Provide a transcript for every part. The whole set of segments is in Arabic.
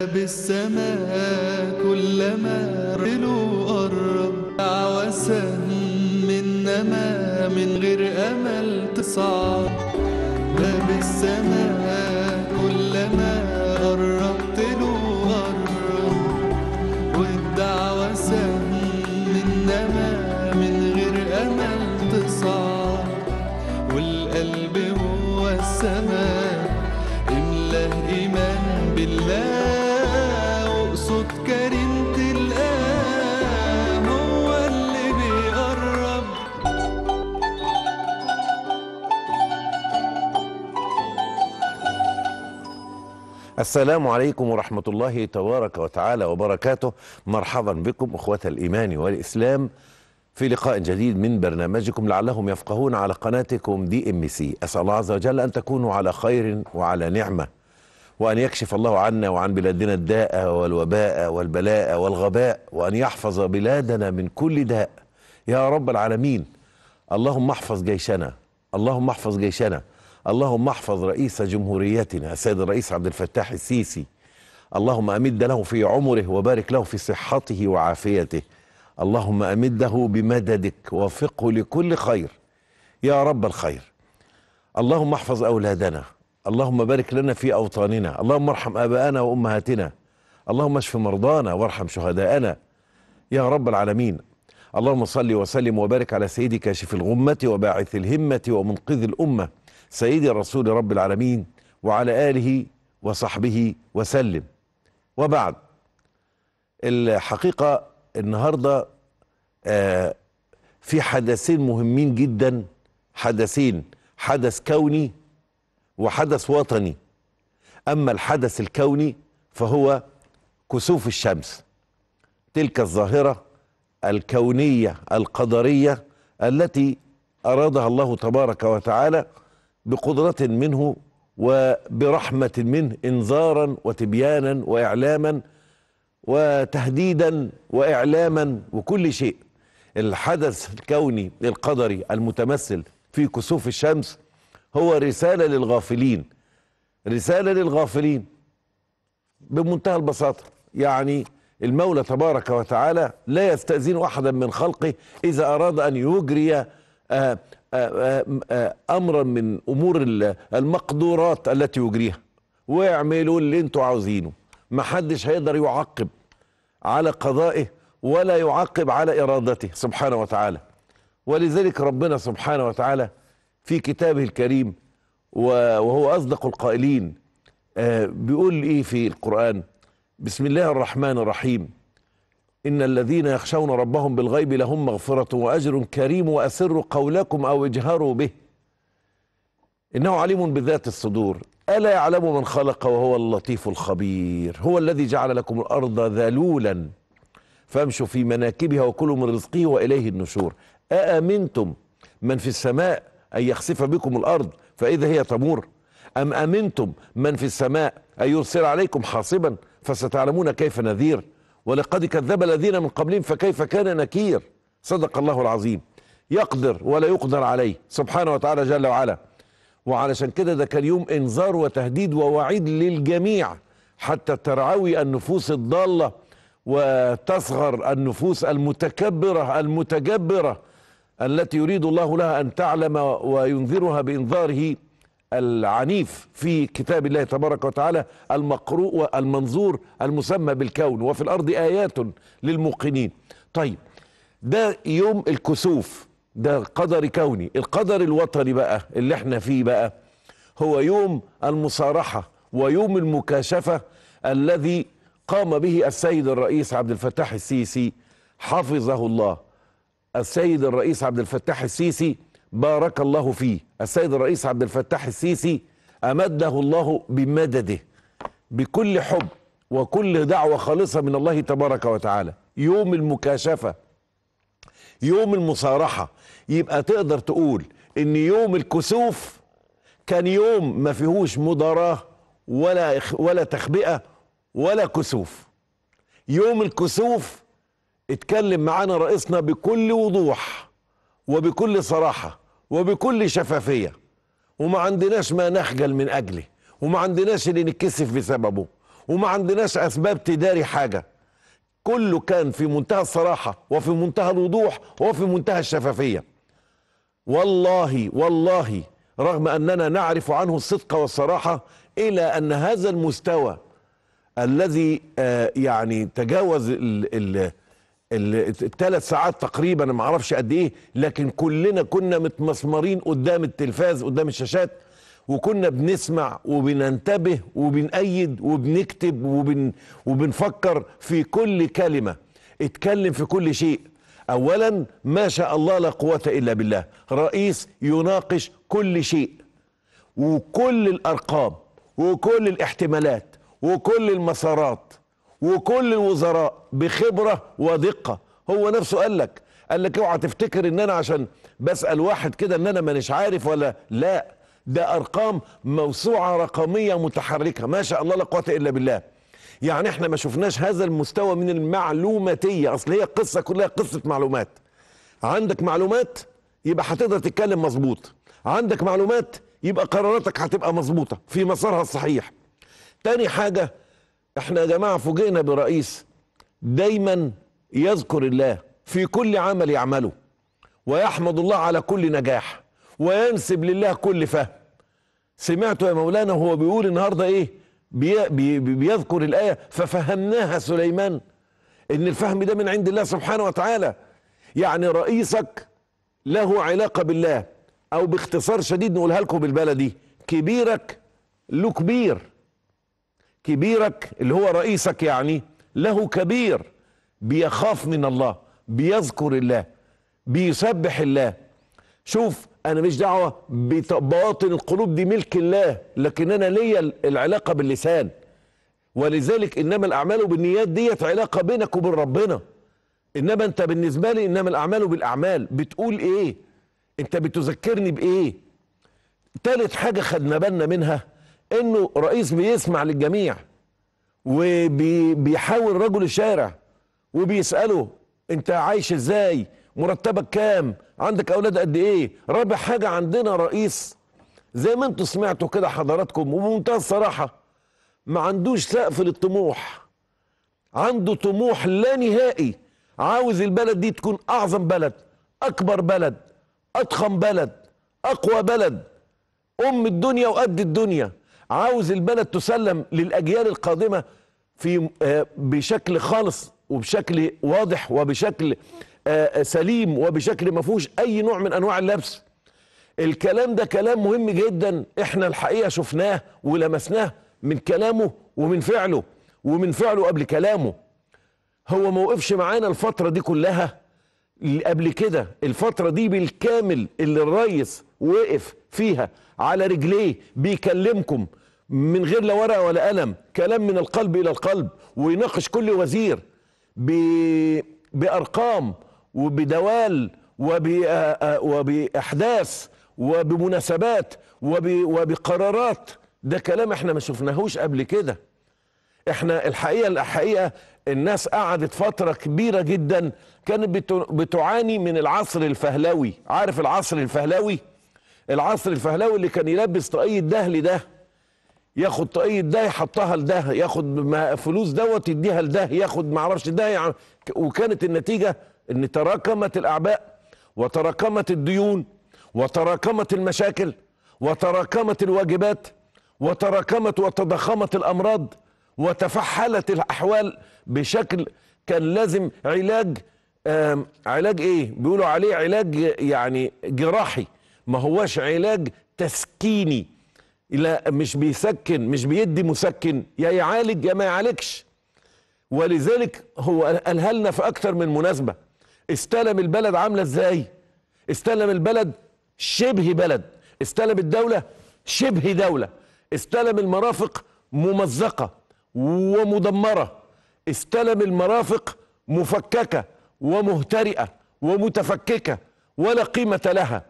بالسماء كلما رلوا قرب دعوة منما من غير أمل تصعد باب السماء كلما السلام عليكم ورحمة الله تبارك وتعالى وبركاته مرحبا بكم أخوة الإيمان والإسلام في لقاء جديد من برنامجكم لعلهم يفقهون على قناتكم دي ام سي أسأل الله عز وجل أن تكونوا على خير وعلى نعمة وأن يكشف الله عنا وعن بلادنا الداء والوباء والبلاء والغباء وأن يحفظ بلادنا من كل داء يا رب العالمين اللهم احفظ جيشنا اللهم احفظ جيشنا اللهم احفظ رئيس جمهوريتنا السيد الرئيس عبد الفتاح السيسي اللهم امد له في عمره وبارك له في صحته وعافيته اللهم امده بمددك ووفقه لكل خير يا رب الخير اللهم احفظ اولادنا اللهم بارك لنا في اوطاننا اللهم ارحم ابائنا وامهاتنا اللهم اشف مرضانا وارحم شهداءنا يا رب العالمين اللهم صل وسلم وبارك على سيدك كاشف الغمه وباعث الهمه ومنقذ الامه سيدي رسول رب العالمين وعلى آله وصحبه وسلم وبعد الحقيقة النهاردة آه، في حدثين مهمين جدا حدثين حدث كوني وحدث وطني أما الحدث الكوني فهو كسوف الشمس تلك الظاهرة الكونية القدرية التي أرادها الله تبارك وتعالى بقدرة منه وبرحمة منه إنذارا وتبيانا وإعلاما وتهديدا وإعلاما وكل شيء الحدث الكوني القدري المتمثل في كسوف الشمس هو رسالة للغافلين رسالة للغافلين بمنتهى البساطة يعني المولى تبارك وتعالى لا يستأذن أحدا من خلقه إذا أراد أن يجري آه، آه، آه، آه، امرا من امور المقدورات التي يجريها واعملوا اللي انتوا عاوزينه محدش هيقدر يعقب على قضائه ولا يعقب على ارادته سبحانه وتعالى ولذلك ربنا سبحانه وتعالى في كتابه الكريم وهو اصدق القائلين بيقول ايه في القران بسم الله الرحمن الرحيم إن الذين يخشون ربهم بالغيب لهم مغفرة وأجر كريم وأسروا قولكم أو اجهروا به إنه عليم بذات الصدور ألا يعلم من خلق وهو اللطيف الخبير هو الذي جعل لكم الأرض ذلولا فامشوا في مناكبها وكلوا من رزقه وإليه النشور أأمنتم من في السماء أن يخسف بكم الأرض فإذا هي تمور أم أمنتم من في السماء أن يرسل عليكم حاصبا فستعلمون كيف نذير ولقد كذب الذين من قبلهم فكيف كان نكير صدق الله العظيم يقدر ولا يقدر عليه سبحانه وتعالى جل وعلا وعلشان كده ده كان يوم انذار وتهديد ووعيد للجميع حتى ترعوي النفوس الضاله وتصغر النفوس المتكبره المتجبره التي يريد الله لها ان تعلم وينذرها بانذاره العنيف في كتاب الله تبارك وتعالى المقروء والمنظور المسمى بالكون وفي الأرض آيات للموقنين طيب ده يوم الكسوف ده قدر كوني القدر الوطني بقى اللي احنا فيه بقى هو يوم المصارحة ويوم المكاشفة الذي قام به السيد الرئيس عبد الفتاح السيسي حفظه الله السيد الرئيس عبد الفتاح السيسي بارك الله فيه السيد الرئيس عبد الفتاح السيسي أمده الله بمدده بكل حب وكل دعوة خالصة من الله تبارك وتعالى يوم المكاشفة يوم المصارحة يبقى تقدر تقول ان يوم الكسوف كان يوم ما فيهوش مداراة ولا ولا تخبئة ولا كسوف يوم الكسوف اتكلم معانا رئيسنا بكل وضوح وبكل صراحه وبكل شفافية وما عندناش ما نخجل من أجله وما عندناش اللي نتكسف بسببه وما عندناش أسباب تداري حاجة كله كان في منتهى الصراحة وفي منتهى الوضوح وفي منتهى الشفافية والله والله رغم أننا نعرف عنه الصدق والصراحة إلى أن هذا المستوى الذي آه، يعني تجاوز ال ال الثلاث ساعات تقريبا ما اعرفش قد ايه لكن كلنا كنا متمسمرين قدام التلفاز قدام الشاشات وكنا بنسمع وبننتبه وبنأيد وبنكتب وبن وبنفكر في كل كلمه اتكلم في كل شيء اولا ما شاء الله لا قوه الا بالله رئيس يناقش كل شيء وكل الارقام وكل الاحتمالات وكل المسارات وكل الوزراء بخبرة ودقة هو نفسه قال لك قال لك اوعى تفتكر ان انا عشان بسأل واحد كده ان انا مانيش عارف ولا لا ده ارقام موسوعة رقمية متحركة ما شاء الله لا قوة الا بالله يعني احنا ما شفناش هذا المستوى من المعلوماتية اصل هي القصة كلها قصة معلومات عندك معلومات يبقى هتقدر تتكلم مظبوط عندك معلومات يبقى قراراتك هتبقى مظبوطة في مسارها الصحيح تاني حاجة احنا يا جماعه فوجئنا برئيس دايما يذكر الله في كل عمل يعمله ويحمد الله على كل نجاح وينسب لله كل فهم سمعته يا مولانا هو بيقول النهارده ايه بي بي بيذكر الايه ففهمناها سليمان ان الفهم ده من عند الله سبحانه وتعالى يعني رئيسك له علاقه بالله او باختصار شديد نقولها لكم بالبلدي كبيرك له كبير كبيرك اللي هو رئيسك يعني له كبير بيخاف من الله بيذكر الله بيسبح الله شوف انا مش دعوه ببواطن القلوب دي ملك الله لكن انا ليا العلاقه باللسان ولذلك انما الاعمال بالنيات ديت علاقه بينك وبين ربنا انما انت بالنسبه لي انما الاعمال بالاعمال بتقول ايه انت بتذكرني بايه تالت حاجه خدنا بالنا منها انه رئيس بيسمع للجميع وبيحاول رجل الشارع وبيساله انت عايش ازاي مرتبك كام عندك اولاد قد ايه رابع حاجه عندنا رئيس زي ما انتم سمعتوا كده حضراتكم وبمنتهى الصراحه ما عندوش سقف للطموح عنده طموح لا نهائي عاوز البلد دي تكون اعظم بلد اكبر بلد اضخم بلد اقوى بلد ام الدنيا وقد الدنيا عاوز البلد تسلم للأجيال القادمة في آه، بشكل خالص وبشكل واضح وبشكل آه، آه، سليم وبشكل ما فيهوش أي نوع من أنواع اللبس الكلام ده كلام مهم جدا احنا الحقيقة شفناه ولمسناه من كلامه ومن فعله ومن فعله قبل كلامه هو ما وقفش معانا الفترة دي كلها قبل كده الفترة دي بالكامل اللي الريس وقف فيها على رجليه بيكلمكم من غير لا ورقه ولا قلم كلام من القلب الى القلب ويناقش كل وزير ب... بارقام وبدوال وب... وباحداث وبمناسبات وب... وبقرارات ده كلام احنا ما شفناهوش قبل كده احنا الحقيقه الحقيقه الناس قعدت فتره كبيره جدا كانت بتعاني من العصر الفهلوي عارف العصر الفهلوي العصر الفهلاوي اللي كان يلبس طاقيه ده لده ياخد طاقيه ده يحطها لده ياخد فلوس دوت يديها لده ياخد معرفش ده يعني وكانت النتيجه ان تراكمت الاعباء وتراكمت الديون وتراكمت المشاكل وتراكمت الواجبات وتراكمت وتضخمت الامراض وتفحلت الاحوال بشكل كان لازم علاج علاج ايه بيقولوا عليه علاج يعني جراحي ما هواش علاج تسكيني لا مش بيسكن مش بيدي مسكن يا يعالج يا ما يعالجش ولذلك هو قالها لنا في أكثر من مناسبه استلم البلد عامله ازاي استلم البلد شبه بلد استلم الدوله شبه دوله استلم المرافق ممزقه ومدمره استلم المرافق مفككه ومهترئه ومتفككه ولا قيمه لها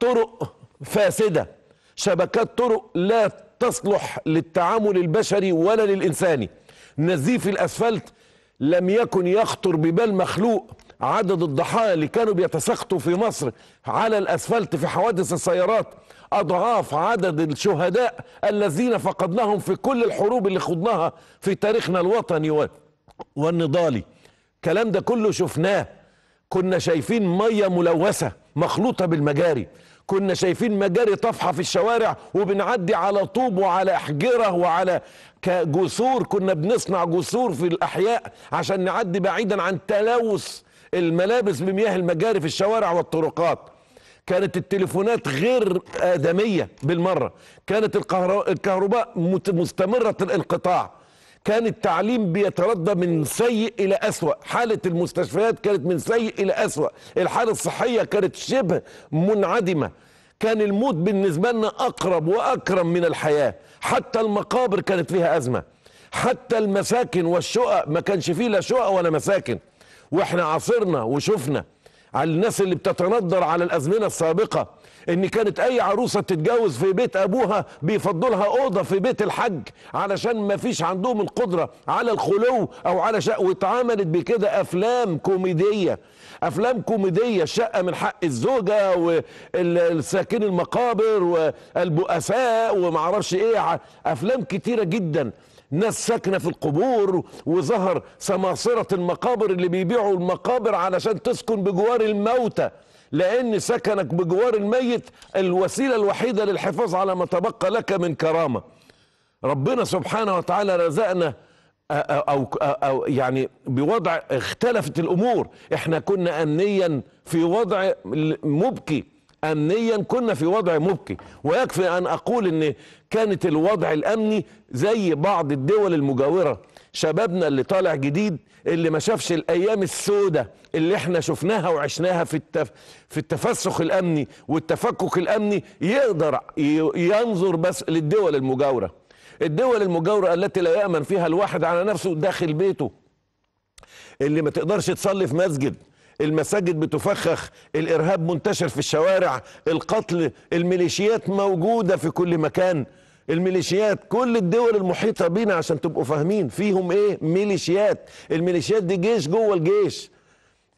طرق فاسده شبكات طرق لا تصلح للتعامل البشري ولا للانساني نزيف الاسفلت لم يكن يخطر ببال مخلوق عدد الضحايا اللي كانوا بيتسخطوا في مصر على الاسفلت في حوادث السيارات اضعاف عدد الشهداء الذين فقدناهم في كل الحروب اللي خضناها في تاريخنا الوطني والنضالي الكلام ده كله شفناه كنا شايفين ميه ملوثه مخلوطه بالمجاري كنا شايفين مجاري طافحه في الشوارع وبنعدي على طوب وعلى احجره وعلى كجسور كنا بنصنع جسور في الاحياء عشان نعدي بعيدا عن تلوث الملابس بمياه المجاري في الشوارع والطرقات كانت التليفونات غير آدمية آه، بالمرة كانت الكهرباء مستمرة الانقطاع كان التعليم بيتردى من سيء إلى أسوأ حالة المستشفيات كانت من سيء إلى أسوأ الحالة الصحية كانت شبه منعدمة كان الموت بالنسبة لنا أقرب وأكرم من الحياة حتى المقابر كانت فيها أزمة حتى المساكن والشقق ما كانش فيه لا شقق ولا مساكن واحنا عاصرنا وشفنا على الناس اللي بتتندر على الأزمنة السابقة ان كانت اي عروسه تتجوز في بيت ابوها بيفضلها اوضه في بيت الحج علشان ما فيش عندهم القدره على الخلو او على شقه واتعملت بكده افلام كوميديه افلام كوميديه الشقه من حق الزوجه والساكن المقابر والبؤساء ومعرفش ايه افلام كتيره جدا ناس ساكنة في القبور وظهر سماصرة المقابر اللي بيبيعوا المقابر علشان تسكن بجوار الموتى لأن سكنك بجوار الميت الوسيلة الوحيدة للحفاظ على ما تبقى لك من كرامة ربنا سبحانه وتعالى رزقنا أو, أو يعني بوضع اختلفت الأمور احنا كنا أمنيا في وضع مبكي أمنيا كنا في وضع مبكي ويكفي أن أقول أن كانت الوضع الأمني زي بعض الدول المجاورة شبابنا اللي طالع جديد اللي ما شافش الايام السوداء اللي احنا شفناها وعشناها في التف... في التفسخ الامني والتفكك الامني يقدر ينظر بس للدول المجاوره الدول المجاوره التي لا يامن فيها الواحد على نفسه داخل بيته اللي ما تقدرش تصلي في مسجد المساجد بتفخخ الارهاب منتشر في الشوارع القتل الميليشيات موجوده في كل مكان الميليشيات كل الدول المحيطة بينا عشان تبقوا فاهمين فيهم ايه ميليشيات الميليشيات دي جيش جوه الجيش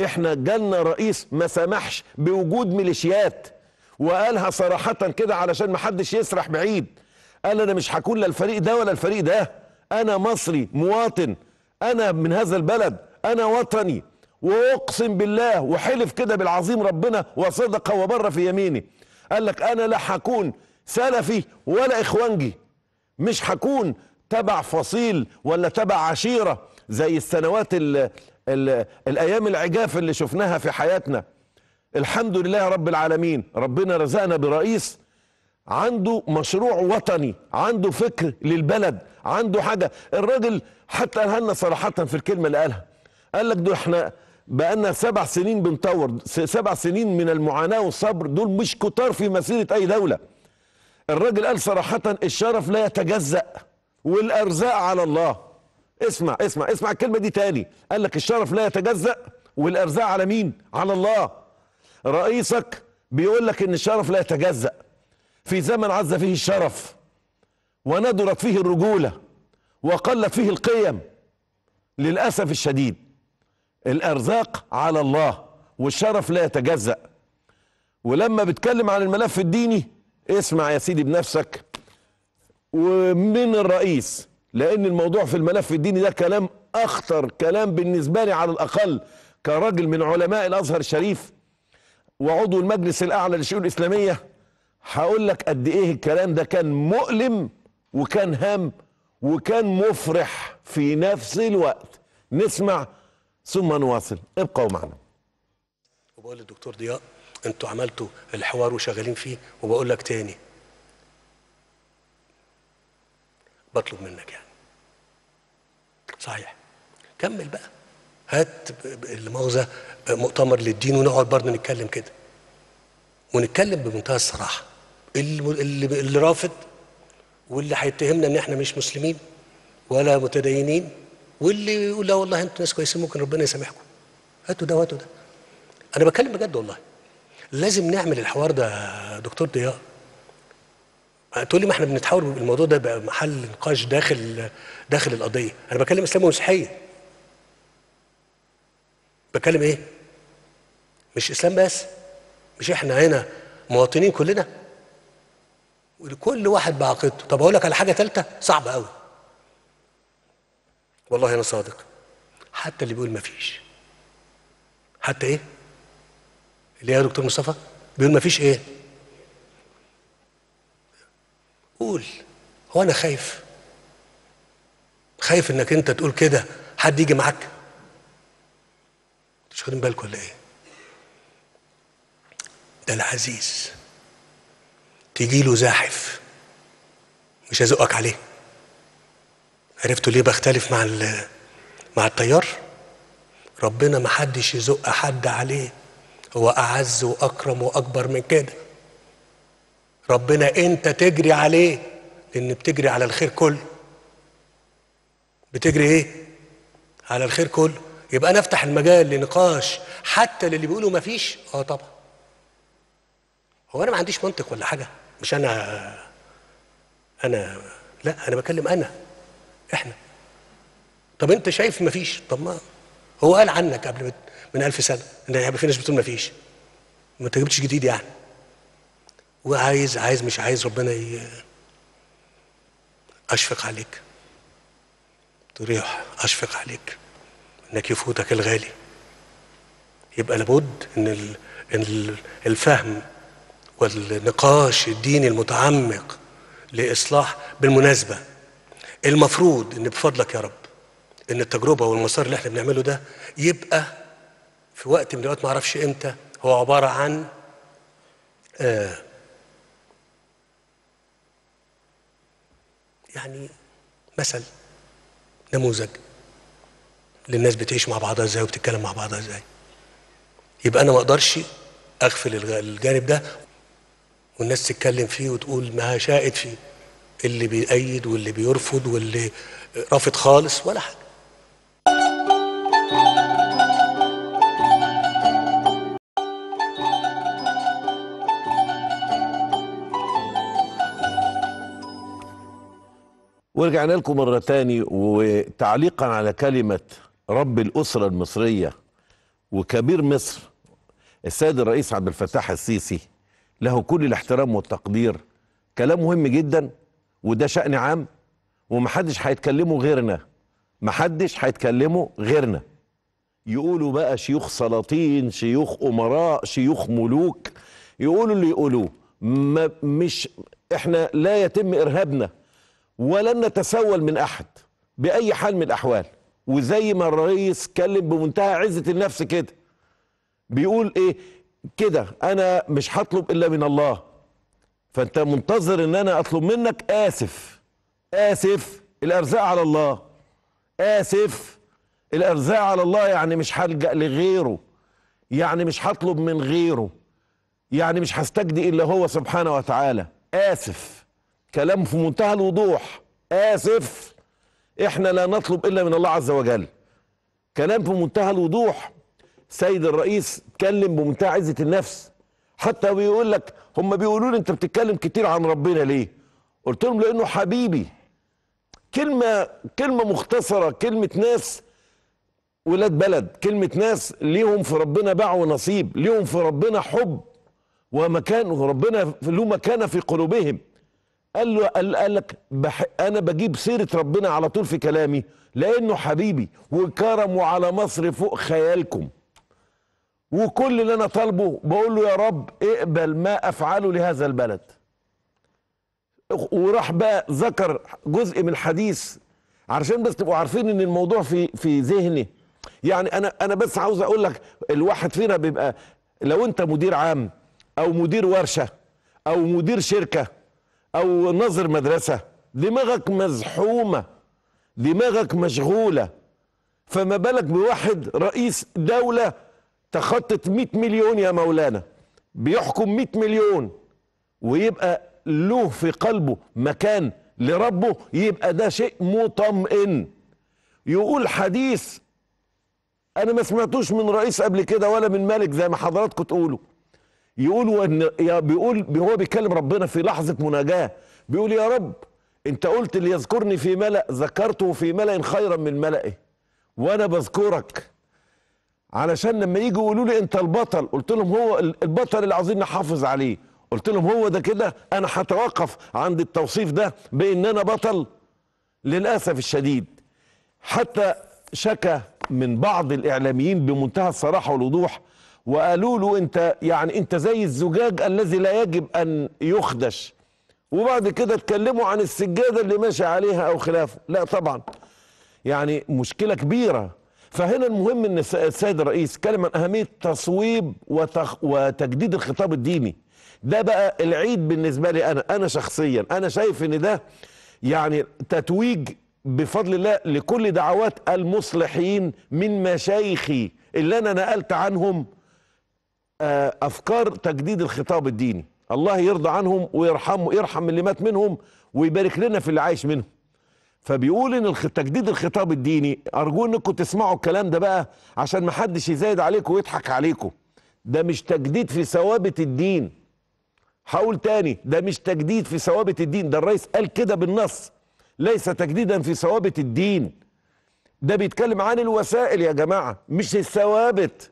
احنا جالنا رئيس ما سمحش بوجود ميليشيات وقالها صراحة كده علشان محدش يسرح بعيد قال انا مش هكون لا الفريق ده ولا الفريق ده انا مصري مواطن انا من هذا البلد انا وطني واقسم بالله وحلف كده بالعظيم ربنا وصدق وبر في يميني قال لك انا لا هكون سلفي ولا إخوانجي مش هكون تبع فصيل ولا تبع عشيرة زي السنوات الـ الـ الأيام العجاف اللي شفناها في حياتنا الحمد لله رب العالمين ربنا رزقنا برئيس عنده مشروع وطني عنده فكر للبلد عنده حاجة الراجل حتى قالها لنا صراحة في الكلمة اللي قالها قال لك دول احنا بقالنا سبع سنين بنطور سبع سنين من المعاناة والصبر دول مش كتار في مسيرة أي دولة الراجل قال صراحة الشرف لا يتجزأ والأرزاق على الله اسمع اسمع اسمع الكلمة دي تاني قال لك الشرف لا يتجزأ والأرزاق على مين على الله رئيسك بيقول لك ان الشرف لا يتجزأ في زمن عز فيه الشرف وندرت فيه الرجولة وقلت فيه القيم للأسف الشديد الأرزاق على الله والشرف لا يتجزأ ولما بتكلم عن الملف الديني اسمع يا سيدي بنفسك ومن الرئيس لان الموضوع في الملف الديني ده كلام اخطر كلام بالنسبه لي على الاقل كراجل من علماء الازهر الشريف وعضو المجلس الاعلى للشؤون الاسلاميه هقول لك قد ايه الكلام ده كان مؤلم وكان هام وكان مفرح في نفس الوقت نسمع ثم نواصل ابقوا معنا وبقول للدكتور ضياء انتوا عملتوا الحوار وشغالين فيه وبقول لك تاني بطلب منك يعني صحيح كمل بقى هات المؤاخذة مؤتمر للدين ونقعد برضه نتكلم كده ونتكلم بمنتهى الصراحة اللي, اللي رافض واللي هيتهمنا ان احنا مش مسلمين ولا متدينين واللي يقول لا والله انتوا ناس كويسين ممكن ربنا يسامحكم هاتوا ده وهاتوا ده انا بتكلم بجد والله لازم نعمل الحوار ده يا دكتور ضياء تقول لي ما احنا بنتحاور الموضوع ده بقى محل نقاش داخل داخل القضيه انا بكلم اسلام ومسيحيه بكلم ايه مش اسلام بس مش احنا هنا مواطنين كلنا ولكل واحد بعقيدته طب اقول لك على حاجه ثالثه صعبه قوي والله انا صادق حتى اللي بيقول ما فيش حتى ايه اللي هي دكتور مصطفى بيقول ما فيش ايه قول هو انا خايف خايف انك انت تقول كده حد يجي معاك مش واخدين بالك ولا ايه ده العزيز تيجي له زاحف مش هزقك عليه عرفتوا ليه بختلف مع مع التيار ربنا ما حدش يزق حد عليه هو أعز وأكرم وأكبر من كده ربنا أنت تجري عليه لأن بتجري على الخير كله بتجري إيه؟ على الخير كله يبقى نفتح المجال لنقاش حتى للي بيقولوا مفيش اه طبعا هو انا ما عنديش منطق ولا حاجه مش انا انا لا انا بكلم انا احنا طب انت شايف مفيش طب ما هو قال عنك قبل ما من ألف سنة إن هيبقى في ناس بتقول ما فيش ما تجربتش جديد يعني وعايز عايز مش عايز ربنا ي... أشفق عليك تريح أشفق عليك إنك يفوتك الغالي يبقى لابد إن الفهم والنقاش الديني المتعمق لإصلاح بالمناسبة المفروض إن بفضلك يا رب إن التجربة والمسار اللي إحنا بنعمله ده يبقى في وقت من الوقت ما اعرفش امتى هو عباره عن آه يعني مثل نموذج للناس بتعيش مع بعضها ازاي وبتتكلم مع بعضها ازاي يبقى انا ما اقدرش اغفل الجانب ده والناس تتكلم فيه وتقول ما شاءت فيه اللي بيأيد واللي بيرفض واللي رافض خالص ولا حاجه ورجعنا لكم مرة تاني وتعليقا على كلمة رب الأسرة المصرية وكبير مصر السيد الرئيس عبد الفتاح السيسي له كل الاحترام والتقدير كلام مهم جدا وده شأن عام ومحدش هيتكلمه غيرنا محدش هيتكلمه غيرنا يقولوا بقى شيوخ سلاطين شيوخ أمراء شيوخ ملوك يقولوا اللي يقولوه مش احنا لا يتم إرهابنا ولن نتسول من أحد بأي حال من الأحوال وزي ما الرئيس اتكلم بمنتهى عزة النفس كده بيقول إيه كده أنا مش هطلب إلا من الله فأنت منتظر إن أنا أطلب منك آسف آسف الأرزاق على الله آسف الأرزاق على الله يعني مش هلجأ لغيره يعني مش هطلب من غيره يعني مش هستجدي إلا هو سبحانه وتعالى آسف كلام في منتهى الوضوح آسف إحنا لا نطلب إلا من الله عز وجل كلام في منتهى الوضوح سيد الرئيس اتكلم بمنتهى عزة النفس حتى بيقول لك هم بيقولوا لي انت بتتكلم كتير عن ربنا ليه قلت لهم لانه حبيبي كلمة كلمة مختصرة كلمة ناس ولاد بلد كلمة ناس ليهم في ربنا باع ونصيب ليهم في ربنا حب ومكان ربنا له مكانة في قلوبهم قال له قال لك بح انا بجيب سيره ربنا على طول في كلامي لانه حبيبي وكرمه على مصر فوق خيالكم وكل اللي انا طالبه بقول له يا رب اقبل ما افعله لهذا البلد وراح بقى ذكر جزء من الحديث عشان بس تبقوا عارفين ان الموضوع في في ذهني يعني انا انا بس عاوز اقول لك الواحد فينا بيبقى لو انت مدير عام او مدير ورشه او مدير شركه او ناظر مدرسه دماغك مزحومه دماغك مشغوله فما بالك بواحد رئيس دوله تخطت 100 مليون يا مولانا بيحكم 100 مليون ويبقى له في قلبه مكان لربه يبقى ده شيء مطمئن يقول حديث انا ما سمعتوش من رئيس قبل كده ولا من ملك زي ما حضراتكم تقولوا يقول يا بيقول هو بيكلم ربنا في لحظه مناجاه بيقول يا رب انت قلت اللي يذكرني في ملأ ذكرته في ملأ خيرا من ملئه وانا بذكرك علشان لما يجي يقولوا لي انت البطل قلت لهم هو البطل اللي عاوزين نحافظ عليه قلت لهم هو ده كده انا هتوقف عند التوصيف ده بان انا بطل للاسف الشديد حتى شكى من بعض الاعلاميين بمنتهى الصراحه والوضوح وقالوا له انت يعني انت زي الزجاج الذي لا يجب ان يخدش وبعد كده اتكلموا عن السجاده اللي ماشي عليها او خلافه لا طبعا يعني مشكله كبيره فهنا المهم ان السيد الرئيس كلمة عن اهميه تصويب وتخ... وتجديد الخطاب الديني ده بقى العيد بالنسبه لي انا انا شخصيا انا شايف ان ده يعني تتويج بفضل الله لكل دعوات المصلحين من مشايخي اللي انا نقلت عنهم آه، افكار تجديد الخطاب الديني الله يرضى عنهم ويرحم يرحم اللي مات منهم ويبارك لنا في اللي عايش منهم فبيقول ان تجديد الخطاب الديني ارجو انكم تسمعوا الكلام ده بقى عشان ما حدش يزايد عليكم ويضحك عليكم ده مش تجديد في ثوابت الدين هقول تاني ده مش تجديد في ثوابت الدين ده الرئيس قال كده بالنص ليس تجديدا في ثوابت الدين ده بيتكلم عن الوسائل يا جماعه مش الثوابت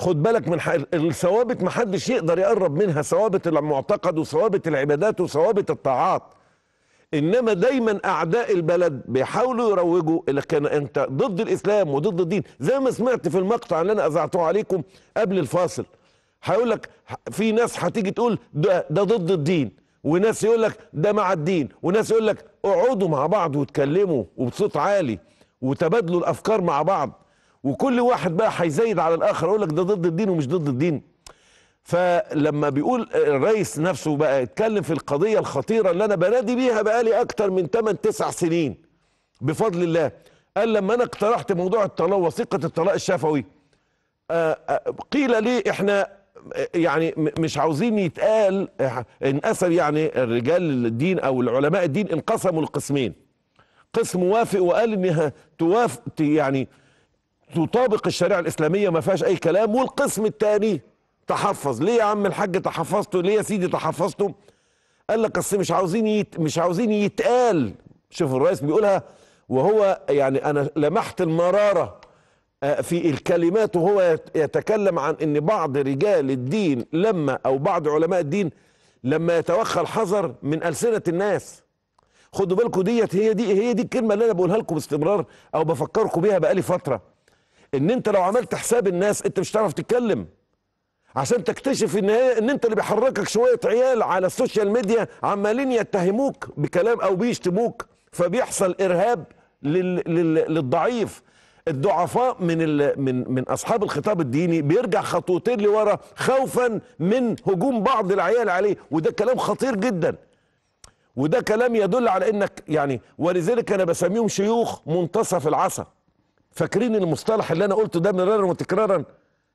خد بالك من حق الثوابت محدش يقدر يقرب منها ثوابت المعتقد وثوابت العبادات وثوابت الطاعات انما دايما اعداء البلد بيحاولوا يروجوا اللي كان انت ضد الاسلام وضد الدين زي ما سمعت في المقطع اللي انا اذعته عليكم قبل الفاصل هيقول لك في ناس هتيجي تقول ده, ده ضد الدين وناس يقول لك ده مع الدين وناس يقول لك اقعدوا مع بعض وتكلموا وبصوت عالي وتبادلوا الافكار مع بعض وكل واحد بقى هيزيد على الاخر يقول لك ده ضد الدين ومش ضد الدين فلما بيقول الرئيس نفسه بقى اتكلم في القضيه الخطيره اللي انا بنادي بيها بقالي اكتر من 8 9 سنين بفضل الله قال لما انا اقترحت موضوع الطلاق وثيقه الطلاق الشفوي آه، آه، قيل لي احنا آه، يعني مش عاوزين يتقال انقسم يعني الرجال الدين او العلماء الدين انقسموا لقسمين قسم وافق وقال انها توافق يعني تطابق الشريعه الاسلاميه ما فيهاش اي كلام والقسم الثاني تحفظ ليه يا عم الحاج تحفظته ليه يا سيدي تحفظته قال لك اصل مش عاوزين يت... مش عاوزين يتقال شوف الرئيس بيقولها وهو يعني انا لمحت المراره آه، في الكلمات وهو يتكلم عن ان بعض رجال الدين لما او بعض علماء الدين لما يتوخى الحذر من السنه الناس خدوا بالكم ديت هي دي هي دي الكلمه اللي انا بقولها لكم باستمرار او بفكركم بيها بقالي فتره ان انت لو عملت حساب الناس انت مش هتعرف تتكلم عشان تكتشف ان هي ان انت اللي بيحركك شويه عيال على السوشيال ميديا عمالين يتهموك بكلام او بيشتموك فبيحصل ارهاب لل... لل... للضعيف الضعفاء من ال... من من اصحاب الخطاب الديني بيرجع خطوتين لورا خوفا من هجوم بعض العيال عليه وده كلام خطير جدا وده كلام يدل على انك يعني ولذلك انا بسميهم شيوخ منتصف العصا فاكرين المصطلح اللي انا قلته ده مرارا وتكرارا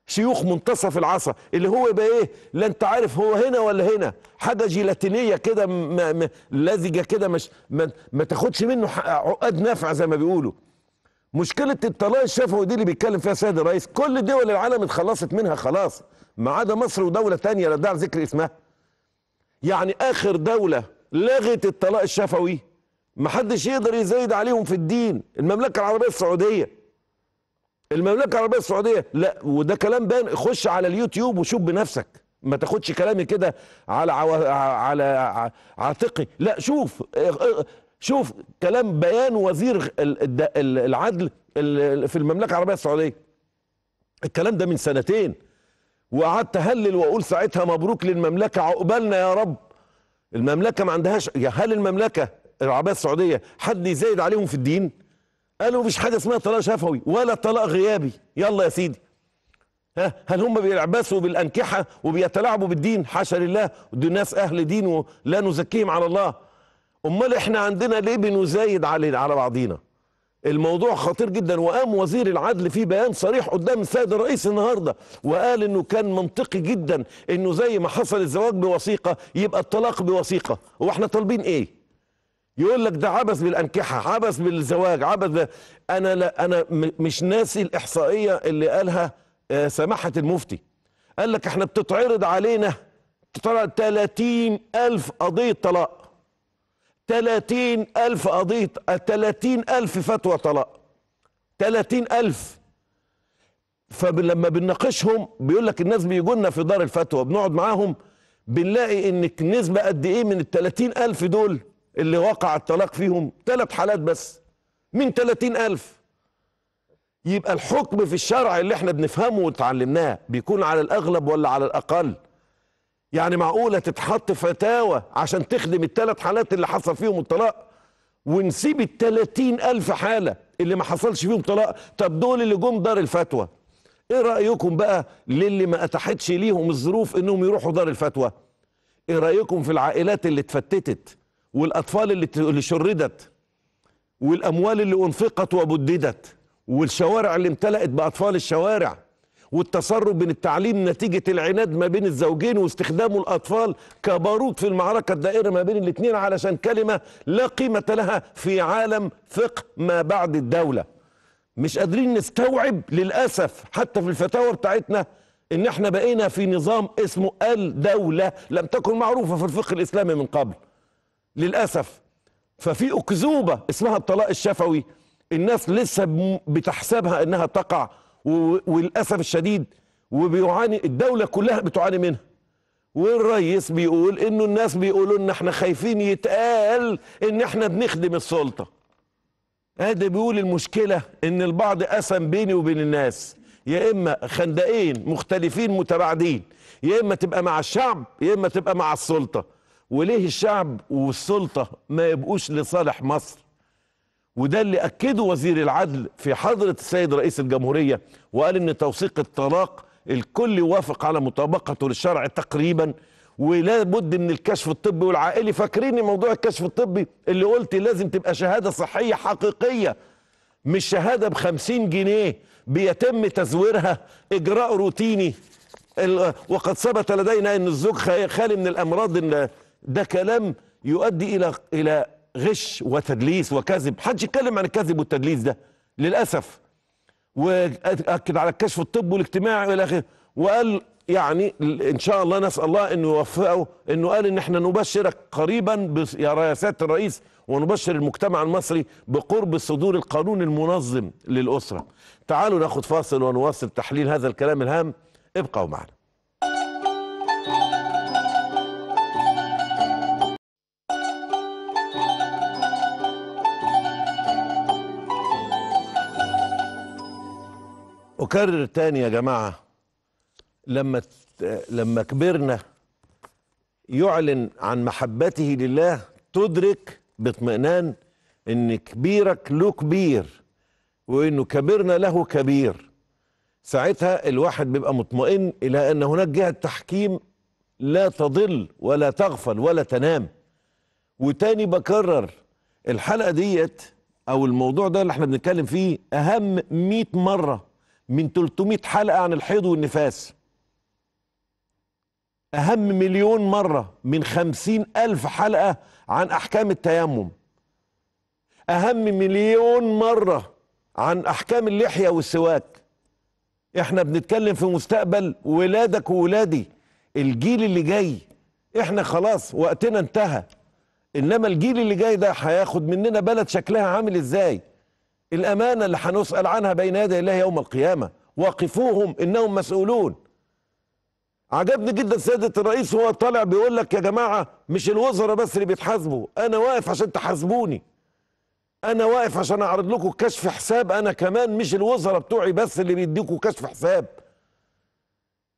شيوخ منتصف العصا اللي هو يبقى ايه لا انت عارف هو هنا ولا هنا حاجه جيلاتينيه كده لزجه كده مش ما, ما تاخدش منه عقاد نافع زي ما بيقولوا مشكله الطلاق الشفوي دي اللي بيتكلم فيها سيد الرئيس كل دول العالم اتخلصت منها خلاص ما عدا مصر ودوله تانية لا داعي ذكر اسمها يعني اخر دوله لغت الطلاق الشفوي محدش يقدر يزايد عليهم في الدين المملكه العربيه السعوديه المملكه العربيه السعوديه لا وده كلام باين خش على اليوتيوب وشوف بنفسك ما تاخدش كلامي كده على عو... على عاتقي لا شوف شوف كلام بيان وزير العدل في المملكه العربيه السعوديه الكلام ده من سنتين وقعدت اهلل واقول ساعتها مبروك للمملكه عقبالنا يا رب المملكه ما عندهاش هل المملكه العربيه السعوديه حد يزايد عليهم في الدين قالوا مفيش حاجه اسمها طلاق شفوي ولا طلاق غيابي يلا يا سيدي ها هل هم بيعبثوا بالانكحه وبيتلاعبوا بالدين حاشا لله دول ناس اهل دين ولا نزكيهم على الله امال احنا عندنا ليه بنزايد على على بعضينا الموضوع خطير جدا وقام وزير العدل في بيان صريح قدام السيد الرئيس النهارده وقال انه كان منطقي جدا انه زي ما حصل الزواج بوثيقه يبقى الطلاق بوثيقه هو احنا طالبين ايه يقول لك ده عبث بالانكحه عبث بالزواج عبث انا لا انا مش ناسي الاحصائيه اللي قالها آه، سماحه المفتي قال لك احنا بتتعرض علينا تتعرض 30 ألف قضية طلاق 30 ألف قضية 30 ألف فتوى طلاق 30 ألف فلما بنناقشهم بيقول لك الناس بيجونا في دار الفتوى بنقعد معاهم بنلاقي ان نسبة قد ايه من ال ألف دول اللي وقع الطلاق فيهم ثلاث حالات بس من ثلاثين ألف يبقى الحكم في الشرع اللي احنا بنفهمه وتعلمناه بيكون على الأغلب ولا على الأقل يعني معقولة تتحط فتاوى عشان تخدم الثلاث حالات اللي حصل فيهم الطلاق ونسيب ال ألف حالة اللي ما حصلش فيهم طلاق طب دول اللي جم دار الفتوى ايه رأيكم بقى للي ما اتاحتش ليهم الظروف انهم يروحوا دار الفتوى ايه رأيكم في العائلات اللي اتفتتت والأطفال اللي اللي شردت والأموال اللي أنفقت وبددت والشوارع اللي امتلأت بأطفال الشوارع والتسرب من التعليم نتيجة العناد ما بين الزوجين واستخدام الأطفال كبارود في المعركة الدائرة ما بين الاثنين علشان كلمة لا قيمة لها في عالم فقه ما بعد الدولة مش قادرين نستوعب للأسف حتى في الفتاوى بتاعتنا ان احنا بقينا في نظام اسمه الدولة لم تكن معروفة في الفقه الإسلامي من قبل للأسف ففي أكذوبة اسمها الطلاق الشفوي الناس لسه بتحسبها إنها تقع وللأسف الشديد وبيعاني الدولة كلها بتعاني منها والرئيس بيقول انه الناس بيقولوا ان احنا خايفين يتقال ان احنا بنخدم السلطه ادي آه، بيقول المشكله ان البعض قسم بيني وبين الناس يا اما خندقين مختلفين متباعدين يا اما تبقى مع الشعب يا اما تبقى مع السلطه وليه الشعب والسلطة ما يبقوش لصالح مصر وده اللي أكده وزير العدل في حضرة السيد رئيس الجمهورية وقال إن توثيق الطلاق الكل يوافق على مطابقته للشرع تقريبا ولا بد من الكشف الطبي والعائلي فاكرين موضوع الكشف الطبي اللي قلت لازم تبقى شهادة صحية حقيقية مش شهادة بخمسين جنيه بيتم تزويرها إجراء روتيني وقد ثبت لدينا أن الزوج خالي من الأمراض ده كلام يؤدي الى الى غش وتدليس وكذب حدش يتكلم عن الكذب والتدليس ده للاسف واكد على الكشف الطبي والاجتماعي والى اخره وقال يعني ان شاء الله نسال الله انه يوفقه انه قال ان احنا نبشرك قريبا يا رئاسات الرئيس ونبشر المجتمع المصري بقرب صدور القانون المنظم للاسره. تعالوا ناخد فاصل ونواصل تحليل هذا الكلام الهام ابقوا معنا. اكرر تاني يا جماعه لما لما كبرنا يعلن عن محبته لله تدرك باطمئنان ان كبيرك له كبير وانه كبرنا له كبير ساعتها الواحد بيبقى مطمئن الى ان هناك جهه تحكيم لا تضل ولا تغفل ولا تنام وتاني بكرر الحلقه ديت او الموضوع ده اللي احنا بنتكلم فيه اهم 100 مره من 300 حلقة عن الحيض والنفاس أهم مليون مرة من 50 ألف حلقة عن أحكام التيمم أهم مليون مرة عن أحكام اللحية والسواك احنا بنتكلم في مستقبل ولادك وولادي الجيل اللي جاي احنا خلاص وقتنا انتهى انما الجيل اللي جاي ده هياخد مننا بلد شكلها عامل ازاي الأمانة اللي هنسأل عنها بين يدي الله يوم القيامة وقفوهم إنهم مسؤولون عجبني جدا سيادة الرئيس وهو طالع بيقول لك يا جماعة مش الوزراء بس اللي بيتحاسبوا أنا واقف عشان تحاسبوني أنا واقف عشان أعرض لكم كشف حساب أنا كمان مش الوزراء بتوعي بس اللي بيديكوا كشف حساب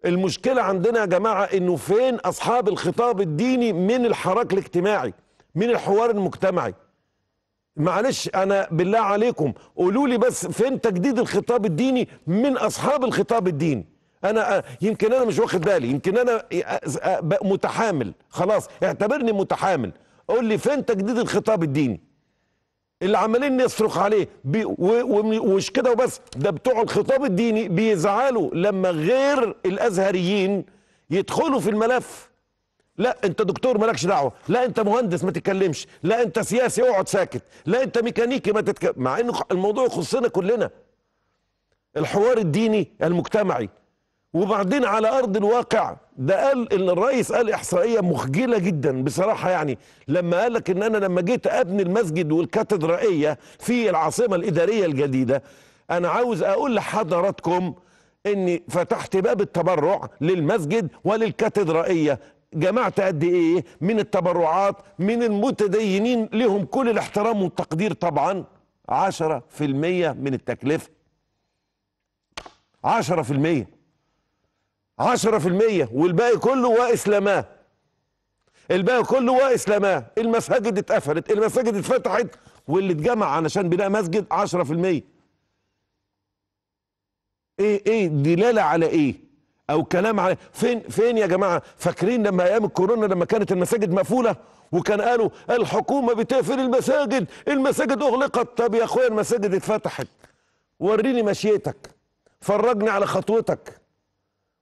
المشكلة عندنا يا جماعة إنه فين أصحاب الخطاب الديني من الحراك الاجتماعي من الحوار المجتمعي معلش انا بالله عليكم قولوا لي بس فين تجديد الخطاب الديني من اصحاب الخطاب الديني انا آه، يمكن انا مش واخد بالي يمكن انا آه، آه، متحامل خلاص اعتبرني متحامل قول لي فين تجديد الخطاب الديني اللي عمالين يصرخ عليه ومش كده وبس ده بتوع الخطاب الديني بيزعلوا لما غير الازهريين يدخلوا في الملف لا انت دكتور مالكش دعوه لا انت مهندس ما تتكلمش لا انت سياسي اقعد ساكت لا انت ميكانيكي ما تتكلم مع انه الموضوع يخصنا كلنا الحوار الديني المجتمعي وبعدين على ارض الواقع ده قال ان الرئيس قال احصائيه مخجله جدا بصراحه يعني لما قال لك ان انا لما جيت ابني المسجد والكاتدرائيه في العاصمه الاداريه الجديده انا عاوز اقول لحضراتكم اني فتحت باب التبرع للمسجد وللكاتدرائيه جمعت قد ايه من التبرعات من المتدينين لهم كل الاحترام والتقدير طبعا 10% من التكلفه 10% 10% والباقي كله واسلاماه الباقي كله واسلاماه المساجد اتقفلت المساجد اتفتحت واللي اتجمع علشان بناء مسجد 10% ايه ايه دلاله على ايه او كلام على فين فين يا جماعه فاكرين لما ايام الكورونا لما كانت المساجد مقفوله وكان قالوا الحكومه بتقفل المساجد المساجد اغلقت طب يا اخويا المساجد اتفتحت وريني مشيتك فرجني على خطوتك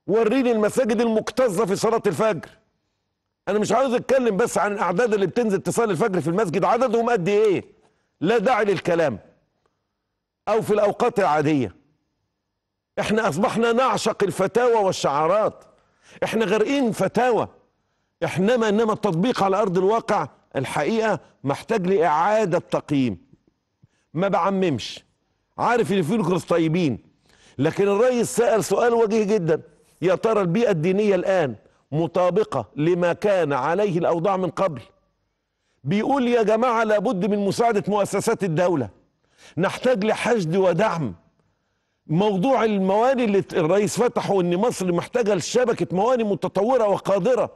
وريني المساجد المكتظه في صلاه الفجر انا مش عاوز اتكلم بس عن الاعداد اللي بتنزل تصلي الفجر في المسجد عددهم قد ايه لا داعي للكلام او في الاوقات العاديه احنا اصبحنا نعشق الفتاوى والشعارات احنا غارقين فتاوى احنا ما انما التطبيق على ارض الواقع الحقيقه محتاج لاعاده تقييم ما بعممش عارف اللي فيه ناس طيبين لكن الرئيس سال سؤال وجيه جدا يا ترى البيئه الدينيه الان مطابقه لما كان عليه الاوضاع من قبل بيقول يا جماعه لابد من مساعده مؤسسات الدوله نحتاج لحشد ودعم موضوع المواني اللي الرئيس فتحه ان مصر محتاجه لشبكه مواني متطوره وقادره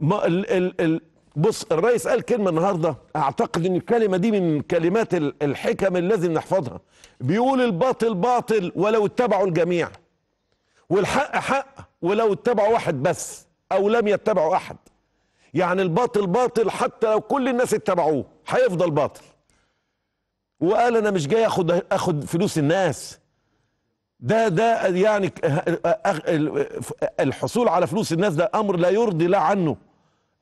ما ال ال ال بص الرئيس قال كلمه النهارده اعتقد ان الكلمه دي من كلمات الحكم اللي لازم نحفظها بيقول الباطل باطل ولو اتبعوا الجميع والحق حق ولو اتبعوا واحد بس او لم يتبعوا احد يعني الباطل باطل حتى لو كل الناس اتبعوه هيفضل باطل وقال انا مش جاي اخد اخد فلوس الناس ده ده يعني الحصول على فلوس الناس ده امر لا يرضي الله عنه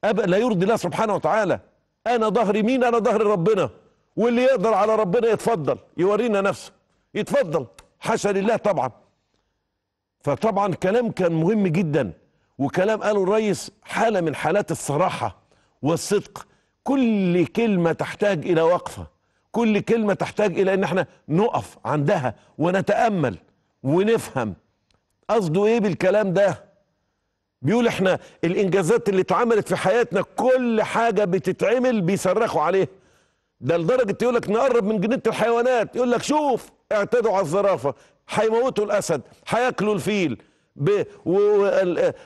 لا يرضي الله سبحانه وتعالى انا ظهري مين انا ظهري ربنا واللي يقدر على ربنا يتفضل يورينا نفسه يتفضل حاشا لله طبعا فطبعا كلام كان مهم جدا وكلام قاله الريس حاله من حالات الصراحه والصدق كل كلمه تحتاج الى وقفه كل كلمه تحتاج الى ان احنا نقف عندها ونتامل ونفهم قصده ايه بالكلام ده بيقول احنا الانجازات اللي اتعملت في حياتنا كل حاجه بتتعمل بيصرخوا عليها ده لدرجه يقول لك نقرب من جنينه الحيوانات يقول لك شوف اعتدوا على الزرافه هيموتوا الاسد هياكلوا الفيل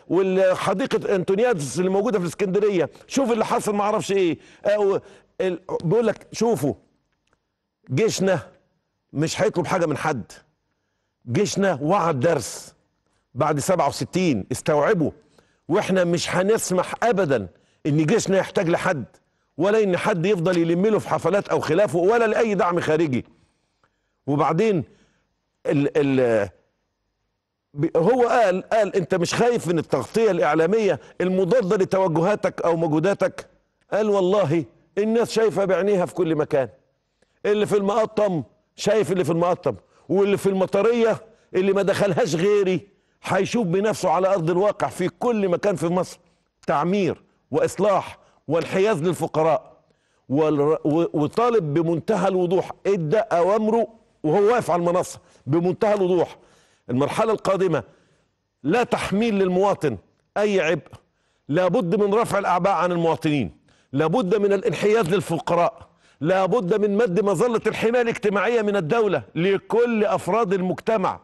والحديقه انتونيادس اللي موجوده في الاسكندريه شوف اللي حصل ما اعرفش ايه او أه، بيقول لك شوفوا جيشنا مش هيطلب حاجه من حد جيشنا وعد درس بعد 67 استوعبوا واحنا مش هنسمح ابدا ان جيشنا يحتاج لحد ولا ان حد يفضل يلم له في حفلات او خلافه ولا لاي دعم خارجي وبعدين ال ال هو قال قال انت مش خايف من التغطيه الاعلاميه المضاده لتوجهاتك او مجهوداتك قال والله الناس شايفه بعينيها في كل مكان اللي في المقطم شايف اللي في المقطم واللي في المطريه اللي ما دخلهاش غيري هيشوف بنفسه على ارض الواقع في كل مكان في مصر تعمير واصلاح والحياز للفقراء وطالب بمنتهى الوضوح ادى اوامره وهو واقف على المنصه بمنتهى الوضوح المرحله القادمه لا تحميل للمواطن اي عبء لابد من رفع الاعباء عن المواطنين لابد من الانحياز للفقراء لابد من مد مظلة الحماية الاجتماعية من الدولة لكل أفراد المجتمع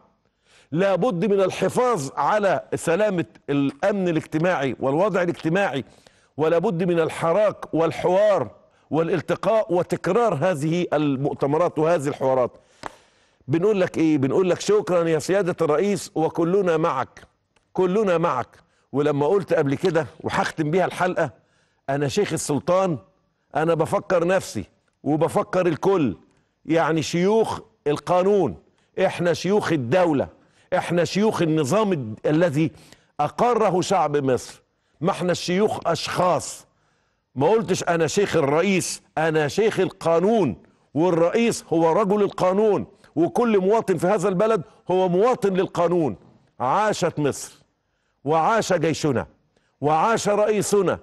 لابد من الحفاظ على سلامة الأمن الاجتماعي والوضع الاجتماعي ولابد من الحراك والحوار والالتقاء وتكرار هذه المؤتمرات وهذه الحوارات بنقول لك ايه بنقول لك شكرا يا سيادة الرئيس وكلنا معك كلنا معك ولما قلت قبل كده وحختم بها الحلقة انا شيخ السلطان انا بفكر نفسي وبفكر الكل يعني شيوخ القانون احنا شيوخ الدولة احنا شيوخ النظام الذي اقره شعب مصر ما احنا الشيوخ اشخاص ما قلتش انا شيخ الرئيس انا شيخ القانون والرئيس هو رجل القانون وكل مواطن في هذا البلد هو مواطن للقانون عاشت مصر وعاش جيشنا وعاش رئيسنا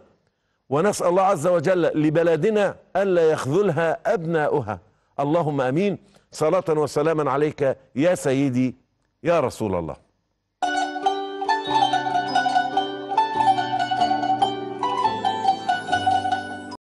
ونسأل الله عز وجل لبلدنا ألا يخذلها أبناؤها اللهم أمين صلاة وسلاما عليك يا سيدي يا رسول الله